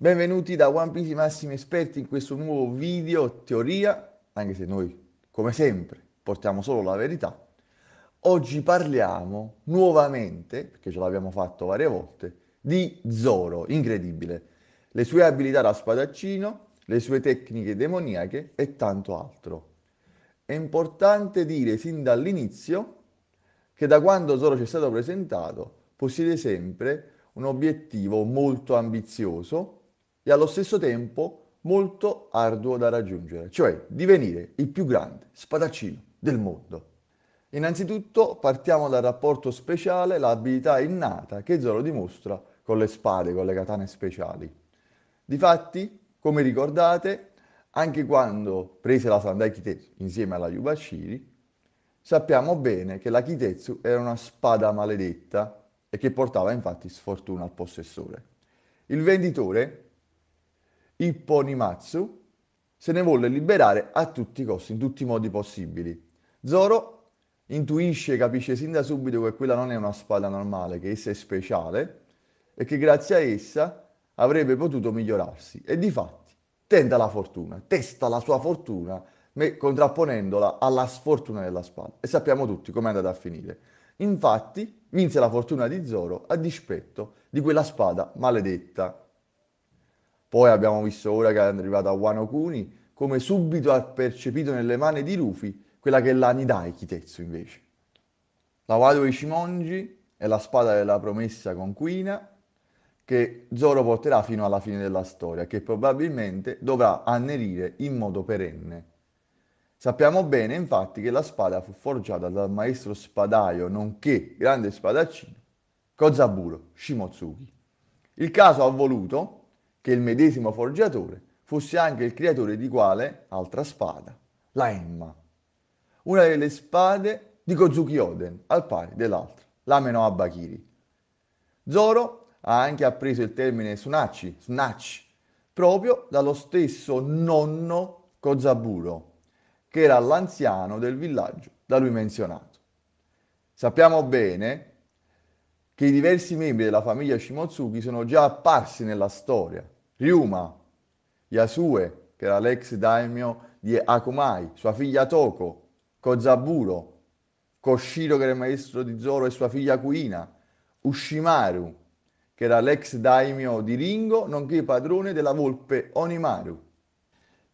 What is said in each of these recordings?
Benvenuti da One Piece Massimi Esperti in questo nuovo video teoria, anche se noi come sempre portiamo solo la verità. Oggi parliamo nuovamente, perché ce l'abbiamo fatto varie volte, di Zoro, incredibile. Le sue abilità da spadaccino, le sue tecniche demoniache e tanto altro. È importante dire sin dall'inizio che da quando Zoro ci è stato presentato possiede sempre un obiettivo molto ambizioso e allo stesso tempo molto arduo da raggiungere, cioè divenire il più grande spadaccino del mondo. Innanzitutto partiamo dal rapporto speciale, l'abilità innata che Zoro dimostra con le spade, con le katane speciali. Difatti, come ricordate, anche quando prese la Sandai Kitetsu insieme alla Yubashiri, sappiamo bene che la Kitetsu era una spada maledetta e che portava infatti sfortuna al possessore. Il venditore Ipponimatsu se ne volle liberare a tutti i costi, in tutti i modi possibili. Zoro intuisce e capisce sin da subito che quella non è una spada normale, che essa è speciale e che grazie a essa avrebbe potuto migliorarsi. E di fatti tenta la fortuna, testa la sua fortuna contrapponendola alla sfortuna della spada. E sappiamo tutti com'è andata a finire. Infatti vinse la fortuna di Zoro a dispetto di quella spada maledetta. Poi abbiamo visto ora che è arrivato a Wano Kuni, come subito ha percepito nelle mani di Rufy quella che è la Nidai Kitetsu invece. La Wado Ishimonji è la spada della promessa conquina che Zoro porterà fino alla fine della storia, che probabilmente dovrà annerire in modo perenne. Sappiamo bene infatti che la spada fu forgiata dal maestro spadaio, nonché grande spadaccino, Kozaburo Shimotsuki. Il caso ha voluto che il medesimo forgiatore fosse anche il creatore di quale altra spada, la Emma, una delle spade di Kozuki Oden, al pari dell'altra, la Menoaba Kiri. Zoro ha anche appreso il termine Sunachi, Snatch, proprio dallo stesso nonno Kozaburo, che era l'anziano del villaggio da lui menzionato. Sappiamo bene che i diversi membri della famiglia Shimotsuki sono già apparsi nella storia, Ryuma, Yasue, che era l'ex daimyo di Akumai, sua figlia Toko, Kozaburo, Koshiro, che era il maestro di Zoro, e sua figlia Kuina, Ushimaru, che era l'ex daimyo di Ringo, nonché padrone della volpe Onimaru,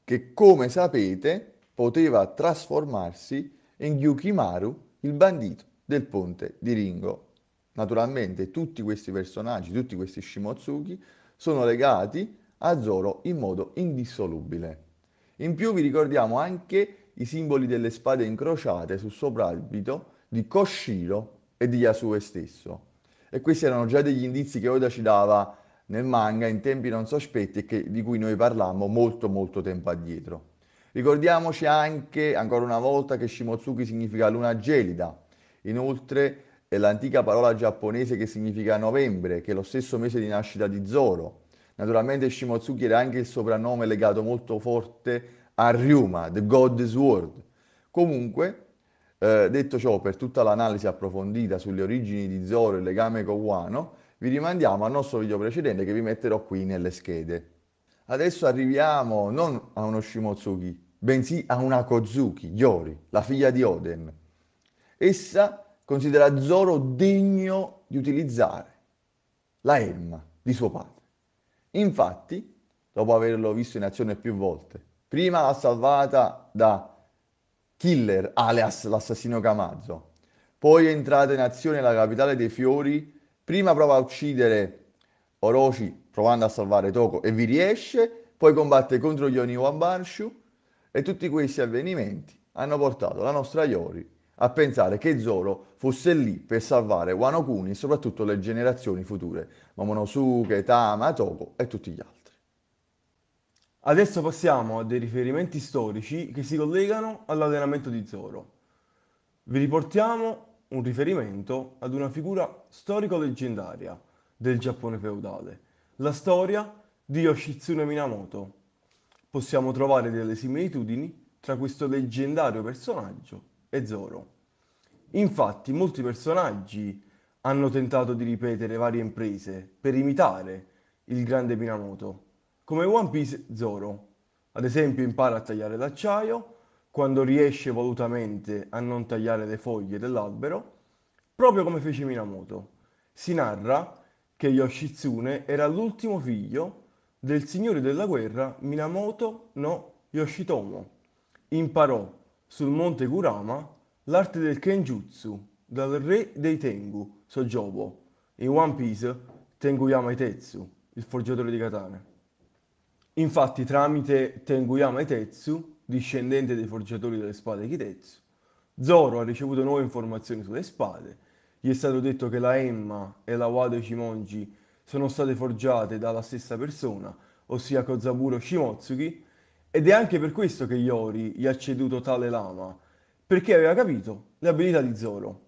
che come sapete poteva trasformarsi in Gyukimaru, il bandito del ponte di Ringo. Naturalmente tutti questi personaggi, tutti questi Shimotsuki, sono legati a Zoro in modo indissolubile. In più vi ricordiamo anche i simboli delle spade incrociate sul soprabito di Koshiro e di Yasue stesso. E questi erano già degli indizi che Oda ci dava nel manga in tempi non sospetti e che, di cui noi parlammo molto molto tempo addietro. Ricordiamoci anche, ancora una volta, che Shimotsuki significa luna gelida. Inoltre è l'antica parola giapponese che significa novembre, che è lo stesso mese di nascita di Zoro. Naturalmente Shimotsuki era anche il soprannome legato molto forte a Ryuma, The God's Sword. Comunque, eh, detto ciò, per tutta l'analisi approfondita sulle origini di Zoro e il legame con Wano, vi rimandiamo al nostro video precedente che vi metterò qui nelle schede. Adesso arriviamo non a uno Shimotsuki, bensì a una Kozuki, Yori, la figlia di Oden. Essa considera Zoro degno di utilizzare la elma di suo padre. Infatti, dopo averlo visto in azione più volte, prima l'ha salvata da Killer alias l'assassino Camazzo, poi è entrata in azione la capitale dei fiori, prima prova a uccidere Orochi provando a salvare Toko e vi riesce, poi combatte contro gli Oni Wabarshu e tutti questi avvenimenti hanno portato la nostra Yori a pensare che Zoro fosse lì per salvare Wano Kuni e soprattutto le generazioni future, Momonosuke, Tama, Togo e tutti gli altri. Adesso passiamo a dei riferimenti storici che si collegano all'allenamento di Zoro. Vi riportiamo un riferimento ad una figura storico-leggendaria del Giappone feudale, la storia di Yoshitsune Minamoto. Possiamo trovare delle similitudini tra questo leggendario personaggio e Zoro. Infatti molti personaggi hanno tentato di ripetere varie imprese per imitare il grande Minamoto, come One Piece Zoro. Ad esempio impara a tagliare l'acciaio, quando riesce volutamente a non tagliare le foglie dell'albero, proprio come fece Minamoto. Si narra che Yoshitsune era l'ultimo figlio del signore della guerra Minamoto no Yoshitomo. Imparò sul monte Kurama, l'arte del Kenjutsu dal re dei Tengu, Sojobo, in One Piece Tengu Yamaitetsu, il forgiatore di katane. Infatti tramite Tengu Yamaitetsu, discendente dei forgiatori delle spade Kitetsu, Zoro ha ricevuto nuove informazioni sulle spade, gli è stato detto che la Emma e la Wado Shimonji sono state forgiate dalla stessa persona, ossia Kozaburo Shimotsuki, ed è anche per questo che Iori gli ha ceduto tale lama, perché aveva capito le abilità di Zoro.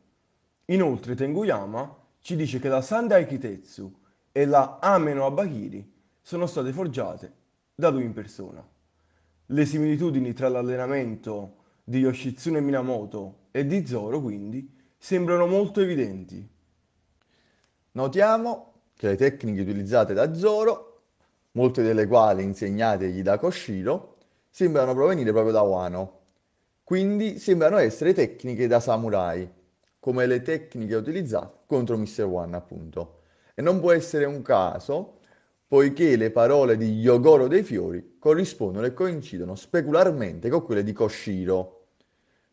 Inoltre Tenguyama ci dice che la Sandai Kitetsu e la Ameno Abakiri sono state forgiate da lui in persona. Le similitudini tra l'allenamento di Yoshitsune Minamoto e di Zoro, quindi, sembrano molto evidenti. Notiamo che le tecniche utilizzate da Zoro, molte delle quali insegnategli da Koshiro, sembrano provenire proprio da Wano. Quindi sembrano essere tecniche da samurai, come le tecniche utilizzate contro Mr. One, appunto. E non può essere un caso, poiché le parole di Yogoro dei Fiori corrispondono e coincidono specularmente con quelle di Koshiro.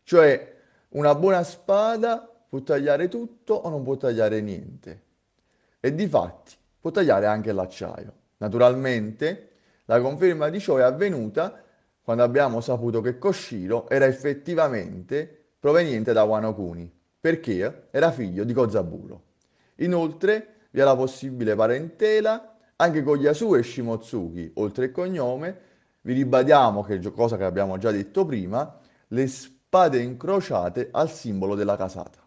Cioè, una buona spada può tagliare tutto o non può tagliare niente. E di fatti può tagliare anche l'acciaio. Naturalmente, la conferma di ciò è avvenuta quando abbiamo saputo che Koshiro era effettivamente proveniente da Wano Kuni, perché era figlio di Kozaburo. Inoltre vi è la possibile parentela anche con Yasuo e Shimotsuki, oltre il cognome, vi ribadiamo che, cosa che abbiamo già detto prima, le spade incrociate al simbolo della casata.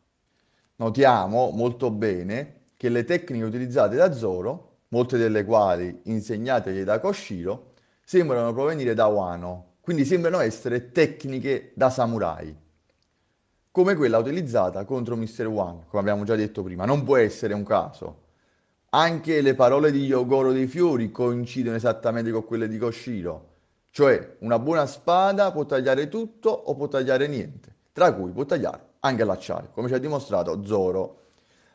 Notiamo molto bene che le tecniche utilizzate da Zoro, molte delle quali insegnate da Koshiro, sembrano provenire da Wano, quindi sembrano essere tecniche da samurai, come quella utilizzata contro Mr. One, come abbiamo già detto prima. Non può essere un caso. Anche le parole di Yogoro dei Fiori coincidono esattamente con quelle di Koshiro, cioè una buona spada può tagliare tutto o può tagliare niente, tra cui può tagliare anche l'acciaio, come ci ha dimostrato Zoro.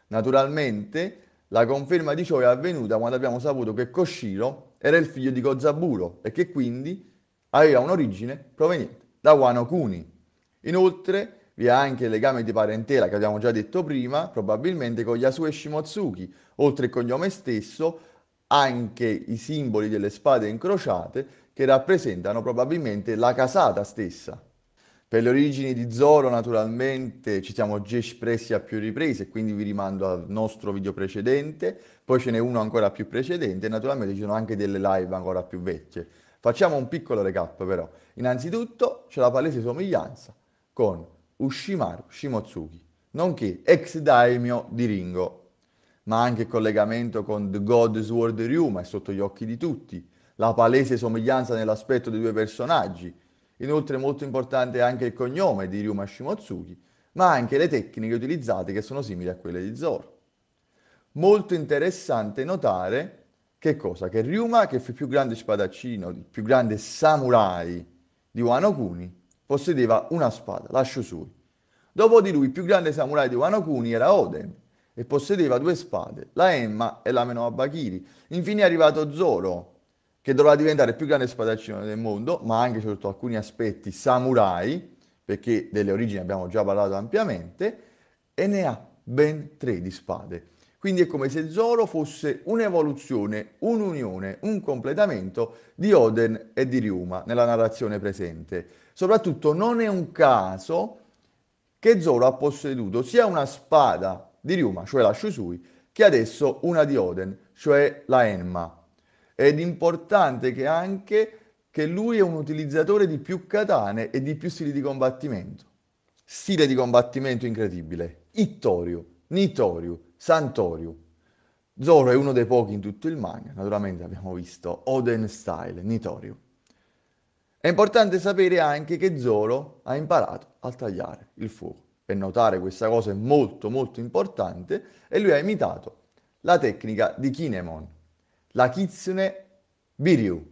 Naturalmente la conferma di ciò è avvenuta quando abbiamo saputo che Koshiro era il figlio di Gozaburo e che quindi aveva un'origine proveniente da Wano Kuni. Inoltre vi è anche il legame di parentela che abbiamo già detto prima, probabilmente con Yasue Shimotsuki, oltre il cognome stesso, anche i simboli delle spade incrociate che rappresentano probabilmente la casata stessa. Per le origini di Zoro, naturalmente, ci siamo già espressi a più riprese, quindi vi rimando al nostro video precedente, poi ce n'è uno ancora più precedente, e naturalmente ci sono anche delle live ancora più vecchie. Facciamo un piccolo recap però. Innanzitutto c'è la palese somiglianza con Ushimaru Shimotsuki, nonché ex daimyo di Ringo, ma anche il collegamento con The God Sword Ryuma è sotto gli occhi di tutti, la palese somiglianza nell'aspetto dei due personaggi, Inoltre molto importante anche il cognome di Ryuma Shimotsuki, ma anche le tecniche utilizzate che sono simili a quelle di Zoro. Molto interessante notare che cosa? Che Ryuma, che fu il più grande spadaccino, il più grande samurai di Wano Kuni, possedeva una spada, la Shusui. Dopo di lui il più grande samurai di Wano Kuni era Oden e possedeva due spade, la Emma e la Menoa Bakiri. Infine è arrivato Zoro, che dovrà diventare il più grande spadaccino del mondo, ma anche sotto alcuni aspetti samurai, perché delle origini abbiamo già parlato ampiamente, e ne ha ben tre di spade. Quindi è come se Zoro fosse un'evoluzione, un'unione, un completamento di Oden e di Ryuma nella narrazione presente. Soprattutto non è un caso che Zoro ha posseduto sia una spada di Ryuma, cioè la Shusui, che adesso una di Oden, cioè la Enma ed importante che anche che lui è un utilizzatore di più katane e di più stili di combattimento. Stile di combattimento incredibile. Ittorio, Nitorio, Santorio. Zoro è uno dei pochi in tutto il manga, naturalmente abbiamo visto Oden Style, Nitorio. È importante sapere anche che Zoro ha imparato a tagliare il fuoco. E notare questa cosa è molto molto importante e lui ha imitato la tecnica di Kinemon, la Kitsune Biryu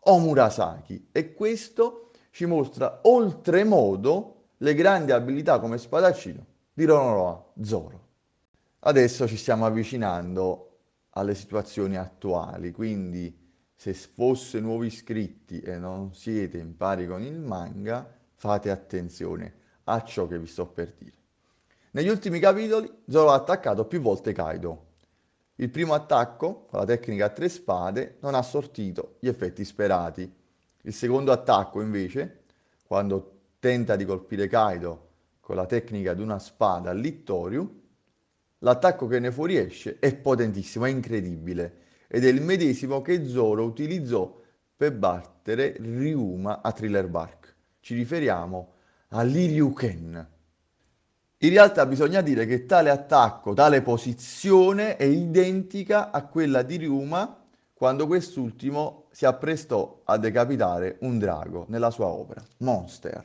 o Murasaki e questo ci mostra oltremodo le grandi abilità come spadaccino di Ronoroa Zoro. Adesso ci stiamo avvicinando alle situazioni attuali, quindi se fosse nuovi iscritti e non siete in pari con il manga, fate attenzione a ciò che vi sto per dire. Negli ultimi capitoli Zoro ha attaccato più volte Kaido, il primo attacco, con la tecnica a tre spade, non ha sortito gli effetti sperati. Il secondo attacco, invece, quando tenta di colpire Kaido con la tecnica di una spada all'ittorio, l'attacco che ne fuoriesce è potentissimo, è incredibile, ed è il medesimo che Zoro utilizzò per battere Ryuma a Thriller Bark. Ci riferiamo all'Iryuken in realtà bisogna dire che tale attacco, tale posizione è identica a quella di Ryuma quando quest'ultimo si apprestò a decapitare un drago nella sua opera Monster.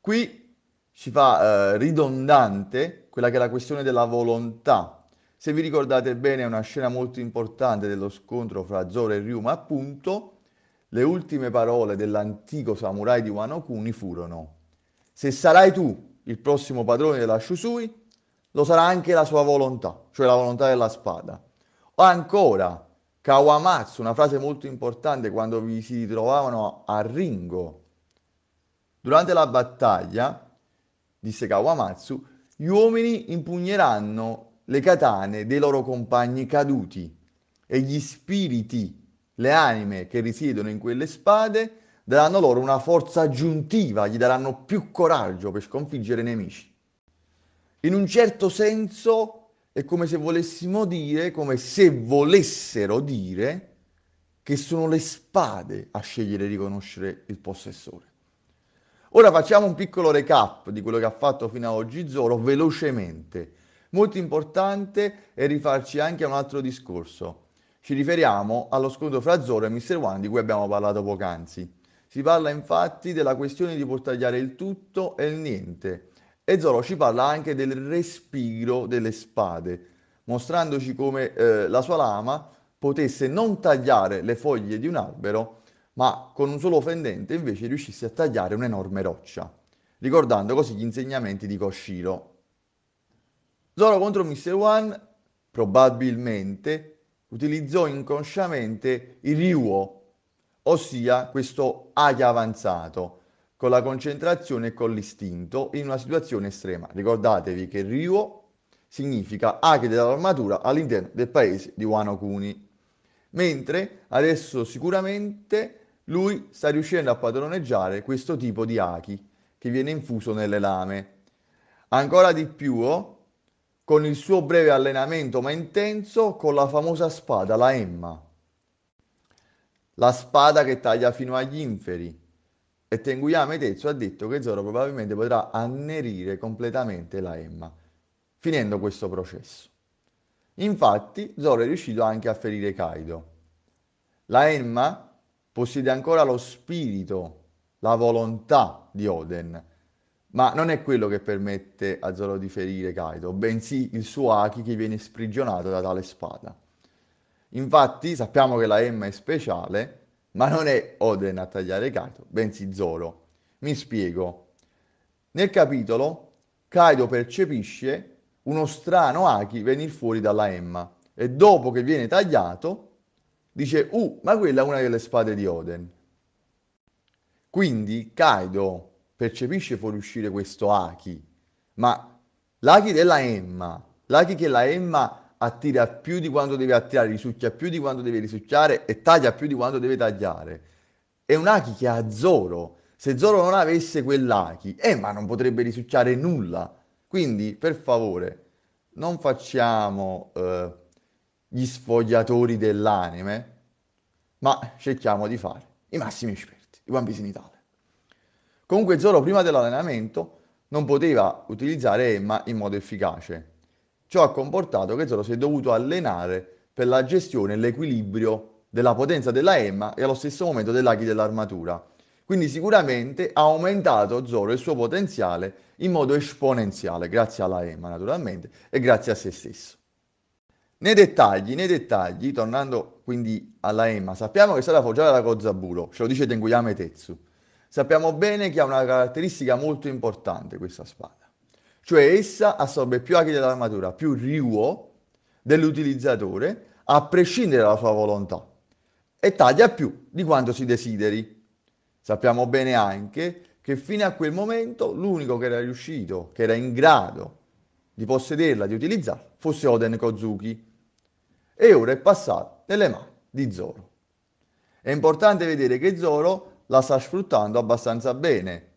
Qui ci fa eh, ridondante quella che è la questione della volontà. Se vi ricordate bene è una scena molto importante dello scontro fra Zoro e Ryuma, appunto, le ultime parole dell'antico samurai di Wano Kuni furono «Se sarai tu il prossimo padrone della Shusui, lo sarà anche la sua volontà, cioè la volontà della spada. O ancora, Kawamatsu, una frase molto importante quando vi si trovavano a Ringo. Durante la battaglia, disse Kawamatsu, gli uomini impugneranno le katane dei loro compagni caduti e gli spiriti, le anime che risiedono in quelle spade, daranno loro una forza aggiuntiva, gli daranno più coraggio per sconfiggere i nemici. In un certo senso è come se volessimo dire, come se volessero dire, che sono le spade a scegliere e riconoscere il possessore. Ora facciamo un piccolo recap di quello che ha fatto fino ad oggi Zoro velocemente. Molto importante è rifarci anche a un altro discorso. Ci riferiamo allo scontro fra Zoro e Mr. One di cui abbiamo parlato poc'anzi. Si parla infatti della questione di portagliare il tutto e il niente. E Zoro ci parla anche del respiro delle spade, mostrandoci come eh, la sua lama potesse non tagliare le foglie di un albero, ma con un solo fendente invece riuscisse a tagliare un'enorme roccia, ricordando così gli insegnamenti di Koshiro. Zoro contro Mr. One probabilmente utilizzò inconsciamente il Ryuo ossia questo aia avanzato, con la concentrazione e con l'istinto in una situazione estrema. Ricordatevi che Ryuo significa Akide dell'armatura all'interno del paese di Wano Kuni, mentre adesso sicuramente lui sta riuscendo a padroneggiare questo tipo di Aki che viene infuso nelle lame. Ancora di più, oh, con il suo breve allenamento ma intenso, con la famosa spada, la Emma la spada che taglia fino agli inferi. E Tenguyame Tetsu ha detto che Zoro probabilmente potrà annerire completamente la Emma, finendo questo processo. Infatti, Zoro è riuscito anche a ferire Kaido. La Emma possiede ancora lo spirito, la volontà di Oden, ma non è quello che permette a Zoro di ferire Kaido, bensì il suo Aki che viene sprigionato da tale spada. Infatti sappiamo che la M è speciale, ma non è Oden a tagliare Kaido, bensì Zoro. Mi spiego. Nel capitolo Kaido percepisce uno strano Aki venire fuori dalla Emma e dopo che viene tagliato dice uh, ma quella è una delle spade di Oden. Quindi Kaido percepisce fuoriuscire questo Aki, ma l'Aki della Emma, l'Aki che la Emma attira più di quanto deve attirare, risucchia più di quanto deve risucchiare e taglia più di quanto deve tagliare. È un Aki che ha Zoro. Se Zoro non avesse quell'Aki, eh, ma non potrebbe risucchiare nulla. Quindi, per favore, non facciamo eh, gli sfogliatori dell'anime, ma cerchiamo di fare i massimi esperti, i bambini in Italia. Comunque Zoro prima dell'allenamento non poteva utilizzare Emma in modo efficace, Ciò ha comportato che Zoro si è dovuto allenare per la gestione e l'equilibrio della potenza della Emma e allo stesso momento dell'aghi dell'armatura. Quindi sicuramente ha aumentato Zoro il suo potenziale in modo esponenziale, grazie alla Emma naturalmente e grazie a se stesso. Nei dettagli, nei dettagli, tornando quindi alla Emma, sappiamo che è stata forgiata da Kozaburo, ce lo dice Tenguyame Tetsu. Sappiamo bene che ha una caratteristica molto importante questa spada cioè essa assorbe più aghi dell'armatura, più riuo dell'utilizzatore, a prescindere dalla sua volontà, e taglia più di quanto si desideri. Sappiamo bene anche che fino a quel momento l'unico che era riuscito, che era in grado di possederla, di utilizzarla, fosse Oden Kozuki, e ora è passato nelle mani di Zoro. È importante vedere che Zoro la sta sfruttando abbastanza bene.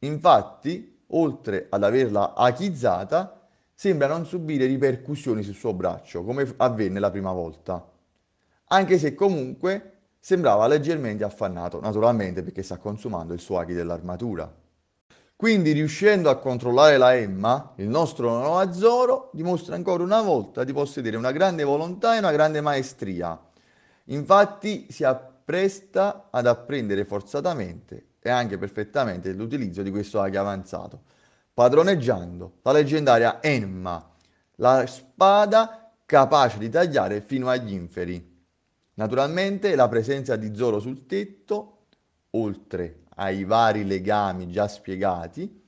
Infatti, oltre ad averla achizzata, sembra non subire ripercussioni sul suo braccio, come avvenne la prima volta, anche se comunque sembrava leggermente affannato, naturalmente perché sta consumando il suo aghi dell'armatura. Quindi riuscendo a controllare la Emma, il nostro Noa Zoro dimostra ancora una volta di possedere una grande volontà e una grande maestria. Infatti si, appena presta ad apprendere forzatamente e anche perfettamente l'utilizzo di questo hack avanzato, padroneggiando la leggendaria Enma, la spada capace di tagliare fino agli inferi. Naturalmente la presenza di Zoro sul tetto, oltre ai vari legami già spiegati,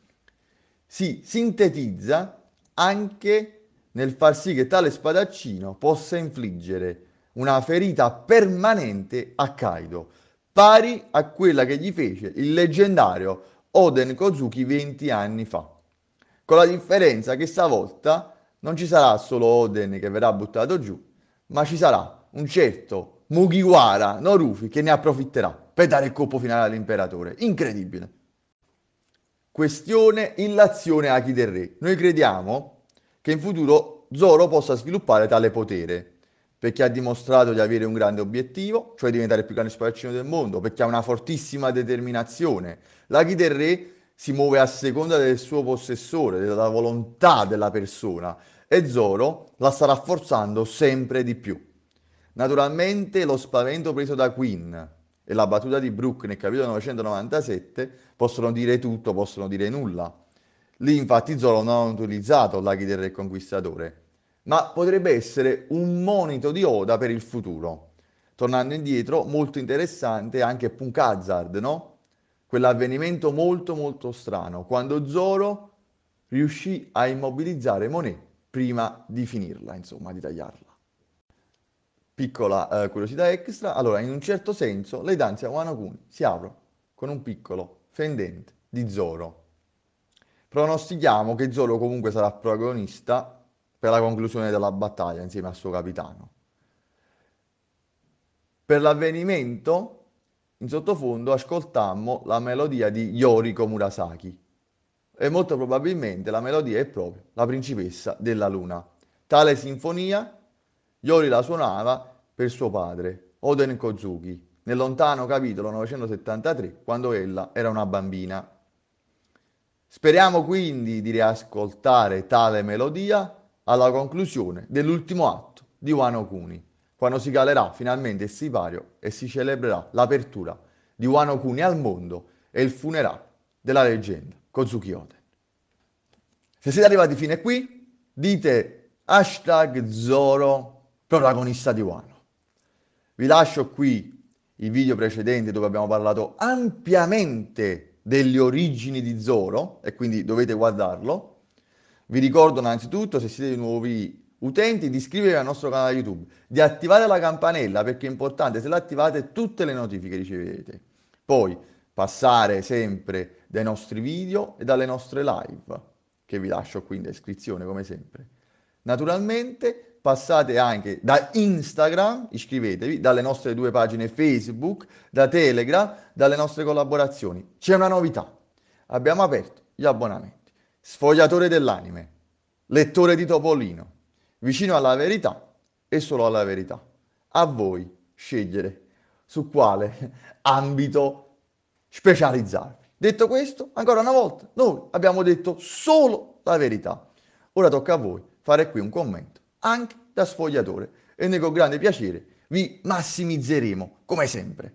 si sintetizza anche nel far sì che tale spadaccino possa infliggere una ferita permanente a Kaido, pari a quella che gli fece il leggendario Oden Kozuki 20 anni fa. Con la differenza che stavolta non ci sarà solo Oden che verrà buttato giù, ma ci sarà un certo Mugiwara Norufi che ne approfitterà per dare il colpo finale all'imperatore. Incredibile. Questione illazione Aki del Re. Noi crediamo che in futuro Zoro possa sviluppare tale potere, perché ha dimostrato di avere un grande obiettivo, cioè diventare il più grande spadaccino del mondo, perché ha una fortissima determinazione. L'Aghi del Re si muove a seconda del suo possessore, della volontà della persona, e Zoro la sta rafforzando sempre di più. Naturalmente lo spavento preso da Queen e la battuta di Brooke nel capitolo 997 possono dire tutto, possono dire nulla. Lì infatti Zoro non ha utilizzato l'Aghi del Re Conquistatore, ma potrebbe essere un monito di Oda per il futuro. Tornando indietro, molto interessante anche Punk Hazard, no? Quell'avvenimento molto molto strano, quando Zoro riuscì a immobilizzare Monet prima di finirla, insomma, di tagliarla. Piccola eh, curiosità extra, allora in un certo senso le danze a Wano Kun si aprono con un piccolo fendente di Zoro. Pronostichiamo che Zoro comunque sarà protagonista per la conclusione della battaglia insieme al suo capitano. Per l'avvenimento, in sottofondo, ascoltammo la melodia di Yoriko Murasaki e molto probabilmente la melodia è proprio La principessa della luna. Tale sinfonia Yori la suonava per suo padre, Oden Kozuki, nel lontano capitolo 973, quando ella era una bambina. Speriamo quindi di riascoltare tale melodia alla conclusione dell'ultimo atto di Wano Kuni, quando si calerà finalmente il sipario e si celebrerà l'apertura di Wano Kuni al mondo e il funerale della leggenda Kozuki Oden. Se siete arrivati fino a qui, dite hashtag Zoro protagonista di Wano. Vi lascio qui il video precedente dove abbiamo parlato ampiamente delle origini di Zoro e quindi dovete guardarlo vi ricordo innanzitutto, se siete nuovi utenti, di iscrivervi al nostro canale YouTube, di attivare la campanella perché è importante, se la attivate tutte le notifiche riceverete. Poi passare sempre dai nostri video e dalle nostre live, che vi lascio qui in descrizione come sempre. Naturalmente passate anche da Instagram, iscrivetevi, dalle nostre due pagine Facebook, da Telegram, dalle nostre collaborazioni. C'è una novità, abbiamo aperto gli abbonamenti sfogliatore dell'anime, lettore di Topolino, vicino alla verità e solo alla verità. A voi scegliere su quale ambito specializzarvi. Detto questo, ancora una volta, noi abbiamo detto solo la verità. Ora tocca a voi fare qui un commento, anche da sfogliatore, e noi con grande piacere vi massimizzeremo, come sempre.